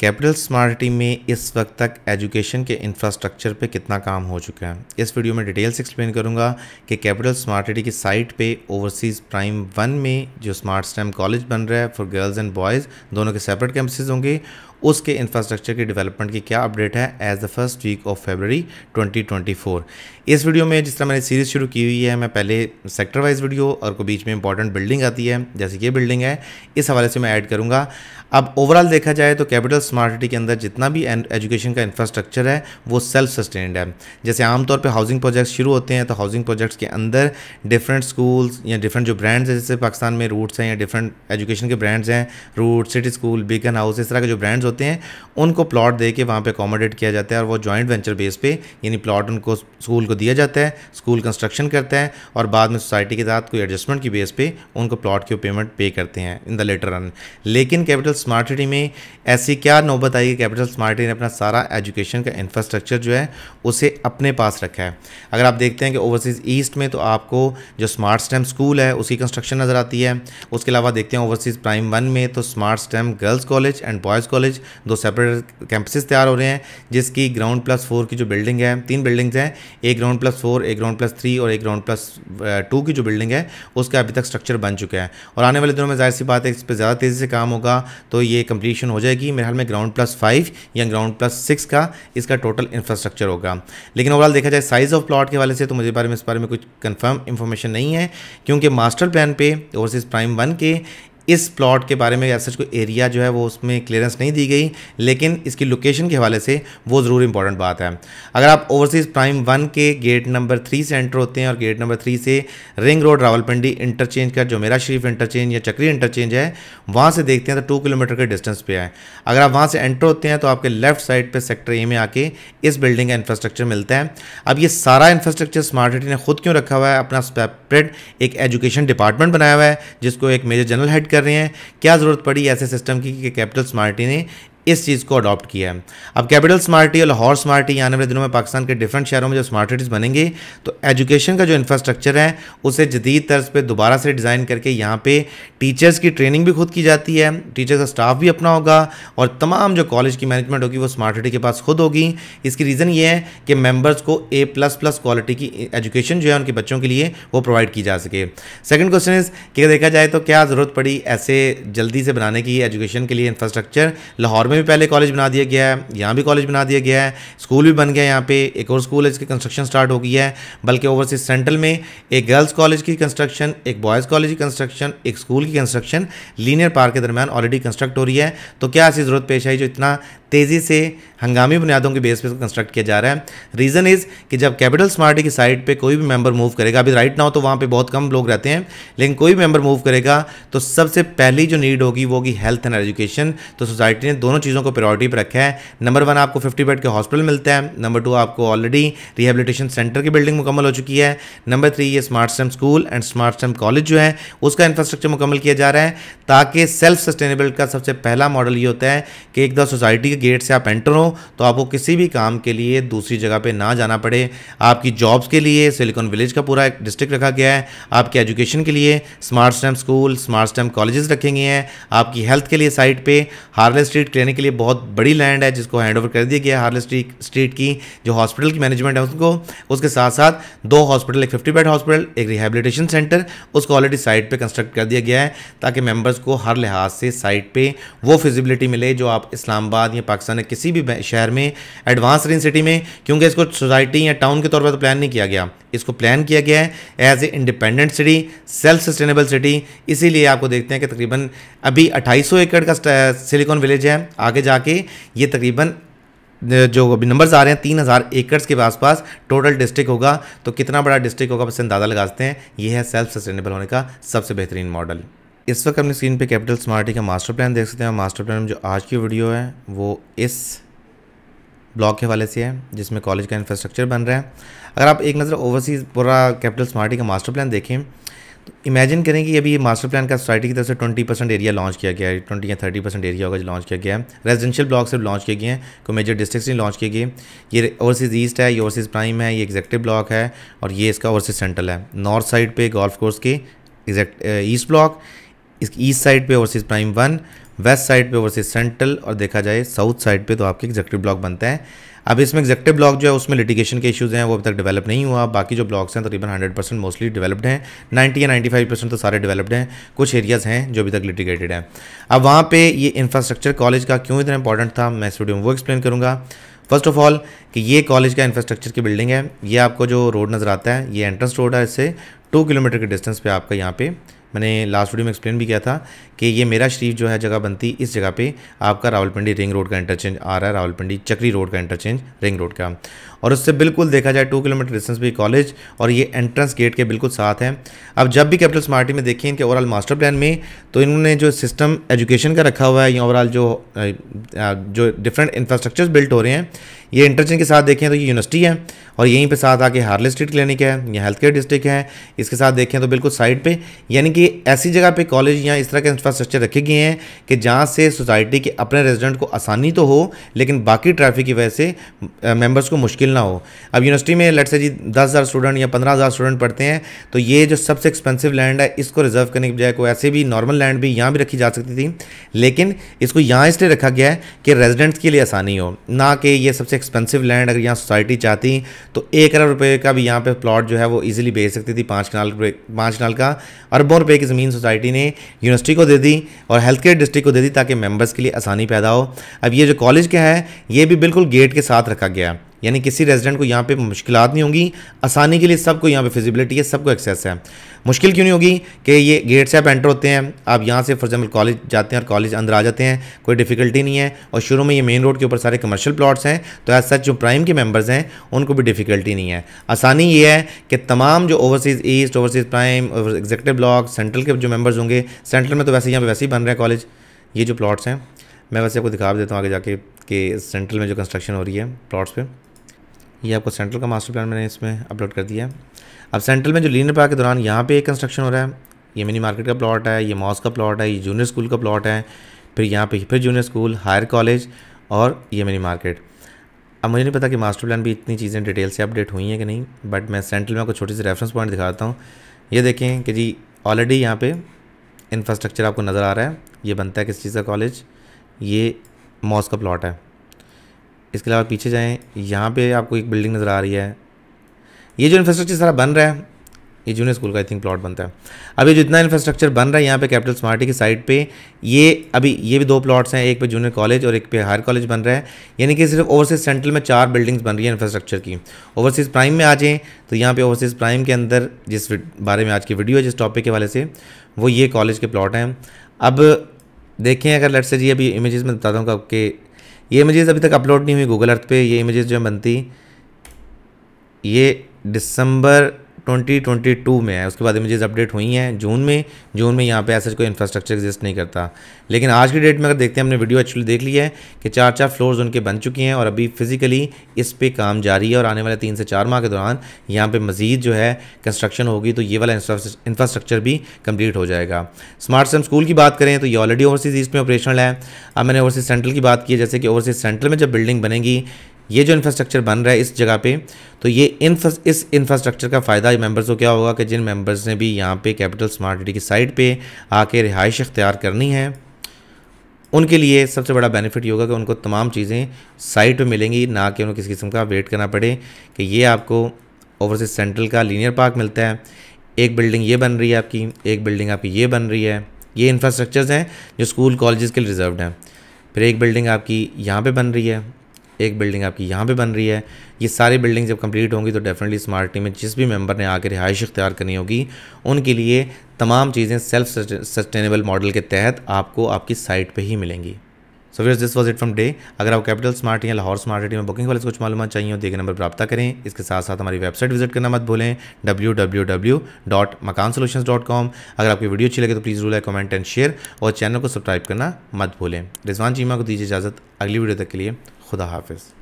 capital smart city में इस वक्त तक एजुकेशन के इंफ्रास्ट्रक्चर पे कितना काम हो चुका है इस वीडियो में डिटेल्स एक्सप्लेन करूंगा कि कैपिटल स्मार्ट सिटी की साइट पे ओवरसीज़ प्राइम वन में जो स्मार्ट स्टैम कॉलेज बन रहा है फॉर गर्ल्स एंड बॉयज़ दोनों के सेपरेट कैंपसेज होंगे उसके इंफ्रास्ट्रक्चर की डेवलपमेंट की क्या अपडेट है as the first week of February 2024 इस वीडियो में जिस तरह मैंने सीरीज़ शुरू की हुई है मैं पहले सेक्टर वाइज वीडियो और को बीच में इंपॉर्टेंट बिल्डिंग आती है जैसे ये बिल्डिंग है इस हवाले से मैं ऐड करूँगा अब ओवरऑल देखा जाए तो कैपिटल स्मार्ट सिटी के अंदर जितना भी एजुकेशन का इंफ्रास्ट्रक्चर है वो सेल्फ सस्टेन्ड है जैसे आमतौर पर हाउसिंग प्रोजेक्ट्स शुरू होते हैं तो हाउसिंग प्रोजेक्ट्स के अंदर डिफरेंट स्कूल्स या डिफरेंट जो ब्रांड्स हैं जैसे पाकिस्तान में रूट्स हैं या डिफरेंट एजुकेशन के ब्रांड्स हैं Root City School Beaconhouse इस तरह के जो ब्रांड्स होते हैं उनको प्लॉट दे के वहाँ पर अकोमोडेट किया जाता है और वो जॉइंट वेंचर बेस पे यानी प्लॉट उनको स्कूल को दिया जाता है स्कूल कंस्ट्रक्शन करता है और बाद में सोसाइटी के साथ कोई एडजस्टमेंट की बेस पे उनको प्लॉट की पेमेंट पे करते हैं इन द लेटर रन लेकिन कैपिटल स्मार्ट सिटी में ऐसी क्या नौबत आई कि कैपिटल स्मार्ट सिटी ने अपना सारा एजुकेशन का इंफ्रास्ट्रक्चर जो है उसे अपने पास रखा है अगर आप देखते हैं कि ओवरसीज़ ईस्ट में तो आपको जो स्मार्ट स्टेम स्कूल है उसकी कंस्ट्रक्शन नज़र आती है उसके अलावा देखते हैं ओवरसीज़ प्राइम वन में तो smart stem girls college and boys college दो सेपरेट कैंपसेस तैयार हो रहे हैं जिसकी ग्राउंड प्लस फोर की जो बिल्डिंग है तीन बिल्डिंग्स हैं एक ग्राउंड प्लस फोर एक ग्राउंड प्लस थ्री और एक ग्राउंड प्लस टू की जो बिल्डिंग है उसका अभी तक स्ट्रक्चर बन चुका है और आने वाले दिनों में जाहिर सी बात है इस पर ज़्यादा तेज़ी से काम होगा तो ये कंप्लीशन हो जाएगी मेरे हाल में ग्राउंड प्लस फाइव या ग्राउंड प्लस सिक्स का इसका टोटल इंफ्रास्ट्रक्चर होगा लेकिन ओवरऑल देखा जाए साइज़ ऑफ प्लॉट के वाले से तो मुझे बारे में इस बारे में कुछ कन्फर्म इन्फॉर्मेशन नहीं है क्योंकि मास्टर प्लान पे ओवरसीज़ प्राइम वन के इस प्लॉट के बारे में ऐसा कोई एरिया जो है वो उसमें क्लियरेंस नहीं दी गई लेकिन इसकी लोकेशन के हवाले से वो ज़रूर इंपॉर्टेंट बात है अगर आप ओवरसीज़ प्राइम वन के गेट नंबर थ्री से एंटर होते हैं और गेट नंबर थ्री से रिंग रोड रावलपिंडी इंटरचेंज का जो मेरा शरीफ इंटरचेंज या चक्री इंटरचेंज है वहाँ से देखते हैं तो टू किलोमीटर के डिस्टेंस पे है अगर आप वहाँ से एंटर होते हैं तो आपके लेफ्ट साइड पर सेक्टर ए में आके इस बिल्डिंग का इंफ्रास्ट्रक्चर मिलता है अब ये सारा इंफ्रास्ट्रक्चर स्मार्ट सिटी ने खुद क्यों रखा हुआ है अपना सेपरेट एक एजुकेशन डिपार्टमेंट बनाया हुआ है जिसको एक मेजर जनरल हेड कर रहे हैं क्या ज़रूरत पड़ी ऐसे सिस्टम की कि कैपिटल स्मार्टी ने इस चीज़ को अडॉप्ट किया है अब कैपिटल स्मार्टी और लाहौर स्मार्टी आने वाले दिनों में पाकिस्तान के डिफरेंट शहरों में जो स्मार्ट सिटीज़ बनेंगे तो एजुकेशन का जो इंफ्रास्ट्रक्चर है उसे जदीद तर्ज पर दोबारा से डिज़ाइन करके यहाँ पे टीचर्स की ट्रेनिंग भी खुद की जाती है टीचर्स का स्टाफ भी अपना होगा और तमाम जो कॉलेज की मैनेजमेंट होगी वो सिटी के पास खुद होगी इसकी रीज़न ये है कि मेम्बर्स को ए प्लस प्लस क्वालिटी की एजुकेशन जो है उनके बच्चों के लिए वो प्रोवाइड की जा सके सेकेंड क्वेश्चन इज़ कि देखा जाए तो क्या ज़रूरत पड़ी ऐसे जल्दी से बनाने की एजुकेशन के लिए इंफ्रास्ट्रक्चर लाहौर में भी पहले कॉलेज बना दिया गया है यहाँ भी कॉलेज बना दिया गया है स्कूल भी बन गया यहाँ पे एक और स्कूल है इसकी कंस्ट्रक्शन स्टार्ट हो गई है बल्कि ओवरसीज सेंट्रल में एक गर्ल्स कॉलेज की कंस्ट्रक्शन एक बॉयज़ कॉलेज की कंस्ट्रक्शन एक स्कूल की कंस्ट्रक्शन लीनियर पार्क के दरमियान ऑलरेडी कंस्ट्रक्ट हो रही है तो क्या ऐसी ज़रूरत पेश आई जो इतना तेज़ी से हंगामी बुनियादों के बेस पर कंस्ट्रक्ट किया जा रहा है रीज़न इज़ कि जब कैपिटल स्मार्टी e की साइड पे कोई भी मेंबर मूव करेगा अभी राइट नाउ तो वहाँ पे बहुत कम लोग रहते हैं लेकिन कोई भी मेंबर मूव करेगा तो सबसे पहली जो नीड होगी वो होगी हेल्थ एंड एजुकेशन तो सोसाइटी ने दोनों चीज़ों को प्रायोरिटी पर रखा है नंबर वन आपको फिफ्टी बेड के हॉस्पिटल मिलते हैं नंबर टू आपको ऑलरेडी रिहेबिलिटेशन सेंटर की बिल्डिंग मुकम्मल हो चुकी है नंबर थ्री ये smart STEM school and smart STEM college जो है उसका इंफ्रास्ट्रक्चर मुकम्मल किया जा रहा है ताकि सेल्फ सस्टेनेबल का सबसे पहला मॉडल ये होता है कि एक दफ़ा तो सोसाइटी गेट से आप एंटर हो तो आपको किसी भी काम के लिए दूसरी जगह पे ना जाना पड़े आपकी जॉब्स के लिए सिलिकॉन विलेज का पूरा एक डिस्ट्रिक्ट रखा गया है आपके एजुकेशन के लिए smart STEM school smart STEM colleges रखे गए हैं आपकी हेल्थ के लिए साइड पर हार्ले स्ट्रीट क्लिनिक के लिए बहुत बड़ी लैंड है जिसको हैंड कर दिया गया है हार्ले स्ट्रीट की जो हॉस्पिटल की मैनेजमेंट है उसको उसके साथ साथ दो हॉस्पिटल एक फिफ्टी बेड हॉस्पिटल एक रिहेबिलिटेशन सेंटर उसको ऑलरेडी साइट पर कंस्ट्रक्ट कर दिया गया है ताकि मेम्बर्स को हर लिहाज से साइट पर वो फिजिबिलिटी मिले जो आप इस्लामाबाद या पाकिस्तान के किसी भी शहर में एडवांस रेंज सिटी में क्योंकि इसको सोसाइटी या टाउन के तौर पर तो प्लान नहीं किया गया इसको प्लान किया गया है as a independent city self sustainable city इसीलिए आपको देखते हैं कि तकरीबन अभी 2800 एकड़ का सिलिकॉन विलेज है आगे जाके ये तकरीबन जो अभी नंबर्स आ रहे हैं तीन हज़ार एकड़स के आसपास टोटल डिस्ट्रिक्ट होगा तो कितना बड़ा डिस्ट्रिक्ट होगा बस अंदाज़ा लगाते हैं ये है सेल्फ सस्टेनेबल होने का सबसे बेहतरीन मॉडल इस वक्त अपनी स्क्रीन पे कैपिटल स्मार्टी e का मास्टर प्लान देख सकते हैं मास्टर प्लान में जो आज की वीडियो है वो इस ब्लॉक के हवाले से है जिसमें कॉलेज का इंफ्रास्ट्रक्चर बन रहा है अगर आप एक नज़र ओवरसीज़ पूरा कैपिटल स्मार्टी e का मास्टर प्लान देखें तो इमेजिन करें कि अभी मास्टर प्लान का सोसाइटी की तरफ से ट्वेंटी परसेंट एरिया लॉन्च किया गया है ट्वेंटी या थर्टी परसेंट एरिया होगा जो लॉन्च किया गया है रेजिडेंशियल ब्लॉक सिर्फ लॉन्च किए गए हैं कोई मेजर डिस्ट्रिक्स नहीं लॉन्च किए गए ये ओवरसीज़ ईस्ट है ये ओवरसीज़ प्राइम है ये एग्जेक्टिव ब्लॉक है और ये इसका ओवरसीज़ सेंट्रल है नॉर्थ साइड पर गोल्फ कोर्स के exact east block east side पे overseas prime one west side पे ओवरसीज सेंट्रल और देखा जाए साउथ साइड पे तो आपके एग्जेक्टिव ब्लॉक बनते हैं अब इसमें एग्जेक्टिव ब्लॉक जो है उसमें लिटिगेशन के इश्यूज हैं वो अभी तक डेवलप नहीं हुआ बाकी जो ब्लॉक्स हैं तकरीबन हंड्रेड परसेंट मोस्टली डेवलप्ड हैं नाइन्टी या नाइन्टी फाइव परसेंट तो सारे डेवलप्ड हैं कुछ एरियाज़ हैं जो अभी तक लिटिगेटेड हैं अब वहाँ पे ये इंफ्रास्ट्रक्चर कॉलेज का क्यों इतना इंपॉर्टेंट था मैं स्टूडियो में वो एक्सप्लेन करूँगा फर्स्ट ऑफ ऑल कि ये कॉलेज का इंफ्रास्ट्रक्चर की बिल्डिंग है ये आपको जो रोड नज़र आता है ये एंट्रेंस रोड है इससे टू किलोमीटर के डिस्टेंस पे आपका यहाँ पे मैंने लास्ट वीडियो में एक्सप्लेन भी किया था कि ये मेरा शरीफ जो है जगह बनती इस जगह पे आपका रावलपिंडी रिंग रोड का इंटरचेंज आ रहा है रावलपिंडी चक्री रोड का इंटरचेंज रिंग रोड का और उससे बिल्कुल देखा जाए टू किलोमीटर डिस्टेंस भी कॉलेज और ये एंट्रेंस गेट के बिल्कुल साथ हैं अब जब भी कैपिटल स्मार्टी में देखें इनके ओवरऑल मास्टर प्लान में तो इन्होंने जो सिस्टम एजुकेशन का रखा हुआ है या ओवरऑल जो जो डिफरेंट इंफ्रास्ट्रक्चर्स बिल्ट हो रहे हैं ये इंटरचेंज के साथ देखें तो ये यूनिवर्सिटी है और यहीं पे साथ आके हार्ले स्ट्रीट क्लिनिक है या हेल्थ केयर डिस्ट्रिक्ट है इसके साथ देखें तो बिल्कुल साइड पे यानी कि ऐसी जगह पे कॉलेज या इस तरह के इंफ्रास्ट्रक्चर रखे गए हैं कि जहाँ से सोसाइटी के अपने रेजिडेंट को आसानी तो हो लेकिन बाकी ट्रैफिक की वजह से मेम्बर्स को मुश्किल ना हो अब यूनिवर्सिटी में लट से जी दस स्टूडेंट या पंद्रह स्टूडेंट पढ़ते हैं तो ये जो सबसे एक्सपेंसिव लैंड है इसको रिजर्व करने की बजाय ऐसे भी नॉर्मल लैंड भी यहाँ भी रखी जा सकती थी लेकिन इसको यहाँ इसलिए रखा गया है कि रेजिडेंट्स के लिए आसानी हो ना कि ये सबसे एक्सपेंसिव लैंड अगर यहाँ सोसाइटी चाहती तो एक अरब रुपये का भी यहाँ पे प्लाट जो है वो ईजिली बेच सकती थी पाँच कनाल पाँच कनाल का अरबों रुपये की ज़मीन सोसाइटी ने यूनिवर्सिटी को दे दी और हेल्थ केयर डिस्ट्रिक्ट को दे दी ताकि मेम्बर्स के लिए आसानी पैदा हो अब ये जो कॉलेज का है ये भी बिल्कुल गेट के साथ रखा गया यानी किसी रेजिडेंट को यहाँ पे मुश्किल नहीं होंगी आसानी के लिए सबको यहाँ पे फिजिबिलिटी है सबको एक्सेस है मुश्किल क्यों नहीं होगी कि ये गेट से आप एंटर होते हैं आप यहाँ से फॉर एग्जाम्पल कॉलेज जाते हैं और कॉलेज अंदर आ जाते हैं कोई डिफ़िकल्टी नहीं है और शुरू में ये मेन रोड के ऊपर सारे कमर्शियल प्लाट्स हैं तो एज सच जो प्राइम के मेम्बर्स हैं उनको भी डिफ़िकल्टी नहीं है आसानी ये है कि तमाम जो overseas east overseas prime executive block central के जो मेम्बर्स होंगे सेंट्रल में तो वैसे यहाँ पर वैसे ही बन रहे हैं कॉलेज ये जो प्लाट्स हैं मैं वैसे आपको दिखा देता हूँ आगे जाके कि सेंट्रल में जो कंस्ट्रक्शन हो रही है प्लाट्स पर ये आपको सेंट्रल का मास्टर प्लान मैंने इसमें अपलोड कर दिया है अब सेंट्रल में जो लीनर पार्क के दौरान यहाँ पे कंस्ट्रक्शन हो रहा है ये मिनी मार्केट का प्लॉट है ये मॉस का प्लॉट है ये जूनियर स्कूल का प्लॉट है फिर यहाँ पे फिर जूनियर स्कूल हायर कॉलेज और ये मिनी मार्केट अब मुझे नहीं पता कि मास्टर प्लान भी इतनी चीज़ें डिटेल से अपडेट हुई हैं कि नहीं बट मैं सेंट्रल में आपको छोटे से रेफरेंस पॉइंट दिखाता हूँ ये देखें कि जी ऑलरेडी यहाँ पर इंफ्रास्ट्रक्चर आपको नज़र आ रहा है ये बनता है किस चीज़ का कॉलेज ये मॉस का प्लॉट है इसके अलावा पीछे जाएँ यहाँ पर आपको एक बिल्डिंग नज़र आ रही है ये जो इंफ्रास्ट्रक्चर सारा बन रहा है ये जूनियर स्कूल का आई थिंक प्लॉट बनता है अभी जितना इंफ्रास्ट्रक्चर बन रहा है यहाँ पे कैपिटल स्मार्टी की साइड पे ये अभी ये भी दो प्लॉट्स हैं एक पे जूनियर कॉलेज और एक पे हायर कॉलेज बन रहा है यानी कि सिर्फ ओवरसीज सेंट्रल में चार बिल्डिंग्स बन रही है इंफ्रास्ट्रक्चर की ओवरसीज़ प्राइम में आ जाएँ तो यहाँ पर ओवरसीज़ प्राइम के अंदर जिस बारे में आज की वीडियो है जिस टॉपिक के वाले से वो ये कॉलेज के प्लॉट हैं अब देखें अगर लट से जी अभी इमेज में बताता हूँ कि ये इमेजेज़ अभी तक अपलोड नहीं हुई गूगल अर्थ पे ये इमेजेस जो बनती ये दिसंबर 2022 में है उसके बाद इमेजेस अपडेट हुई हैं जून में जून में यहाँ पे ऐसा कोई इंफ्रास्ट्रक्चर एग्जिस्ट नहीं करता लेकिन आज की डेट में अगर देखते हैं हमने वीडियो एक्चुअली देख ली है कि चार चार फ्लोर्स उनके बन चुके हैं और अभी फिजिकली इस पर काम जारी है और आने वाले तीन से चार माह के दौरान यहाँ पर मजीद जो है कंस्ट्रक्शन होगी तो ये वाला इंफ्रास्ट्रक्चर भी कम्प्लीट हो जाएगा स्मार्ट सिम स्कूल की बात करें तो ये ऑलरेडी ओवरसीज़ ईस्ट में ऑपरेशनल है अब मैंने ओवरसीज सेंट्रल की बात की है जैसे कि ओवरसीज सेंट्रल में जब बिल्डिंग बनेगी ये जो इंफ्रास्ट्रक्चर बन रहा है इस जगह पे तो ये इस इंफ्रास्ट्रक्चर का फ़ायदा मेंबर्स को क्या होगा कि जिन मेंबर्स ने भी यहाँ पे कैपिटल स्मार्ट सिटी की साइट पे आके रिहाइश अख्तियार करनी है उनके लिए सबसे बड़ा बेनिफिट ये होगा कि उनको तमाम चीज़ें साइट पर मिलेंगी ना कि उन्हें किसी किस्म का वेट करना पड़े कि ये आपको ओवरसीज सेंट्रल का लीनियर पार्क मिलता है एक बिल्डिंग ये बन रही है आपकी एक बिल्डिंग आपकी ये बन रही है ये इंफ्रास्ट्रक्चर्स हैं जो स्कूल कॉलेज़ के लिए रिजर्व हैं फिर एक बिल्डिंग आपकी यहाँ पे बन रही है एक बिल्डिंग आपकी यहाँ पे बन रही है ये सारी बिल्डिंग जब कंप्लीट होंगी तो डेफिनेटली स्मार्ट टीम में जिस भी मेंबर ने आकर रिहाइश इख्तियार करनी होगी उनके लिए तमाम चीज़ें सेल्फ सस्टेनेबल मॉडल के तहत आपको आपकी साइट पर ही मिलेंगी so where's this was it from day अगर आप कैपिटल स्मार्ट या लाहौर स्मार्ट सिटी में बुकिंग वाले कुछ मालूम चाहिए दिए तो गए नंबर प्राप्त करें इसके साथ साथ हमारी वेबसाइट विजिट करना मत भूलें W W W dot Makaan solution dot com अगर आपकी वीडियो अच्छी लगे तो please like comment and share और चैनल को सब्सक्राइब करना मत भूलें रिजवान चीमा को दीजिए इजाज़त अगली वीडियो तक के लिए खुदा हाफिज़